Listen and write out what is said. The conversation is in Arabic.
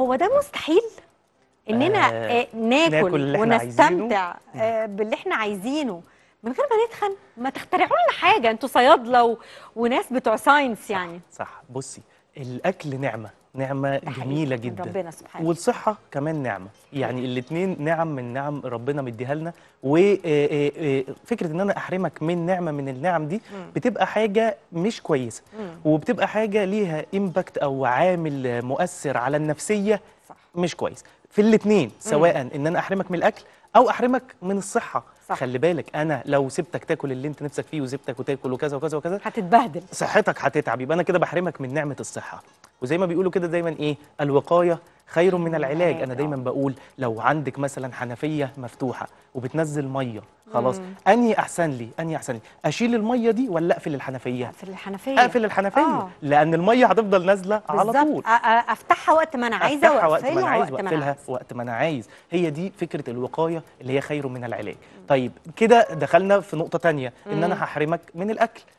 هو ده مستحيل اننا آه, آه، ناكل, ناكل ونستمتع آه باللي احنا عايزينه من غير ما نتخن ما تخترعوا لنا حاجه انتوا صيادله و... وناس بتوع ساينس يعني صح, صح. بصي الاكل نعمه نعمه جميله جدا ربنا سبحانه والصحه كمان نعمه يعني الاثنين نعم من نعم ربنا مديها لنا وفكره آه، آه، آه، ان انا احرمك من نعمه من النعم دي بتبقى حاجه مش كويسه وبتبقى حاجه ليها امباكت او عامل مؤثر على النفسيه مش كويس في الاثنين سواء ان انا احرمك من الاكل او احرمك من الصحه صح. خلي بالك انا لو سبتك تاكل اللي انت نفسك فيه وسبتك وتاكل وكذا وكذا وكذا هتتبهدل صحتك هتتعب يبقى انا كده بحرمك من نعمه الصحه وزي ما بيقولوا كده دايما ايه الوقايه خير من العلاج انا دايما آه. بقول لو عندك مثلا حنفيه مفتوحه وبتنزل ميه خلاص اني احسن لي اني احسن لي اشيل الميه دي ولا اقفل الحنفيه اقفل الحنفيه اقفل الحنفيه آه. لان الميه هتفضل نازله على طول افتحها وقت ما انا عايزه افتحها وقت, ما انا عايز وقت ما انا عايز هي دي فكره الوقايه اللي هي خير من العلاج طيب كده دخلنا في نقطه ثانيه ان انا هحرمك من الاكل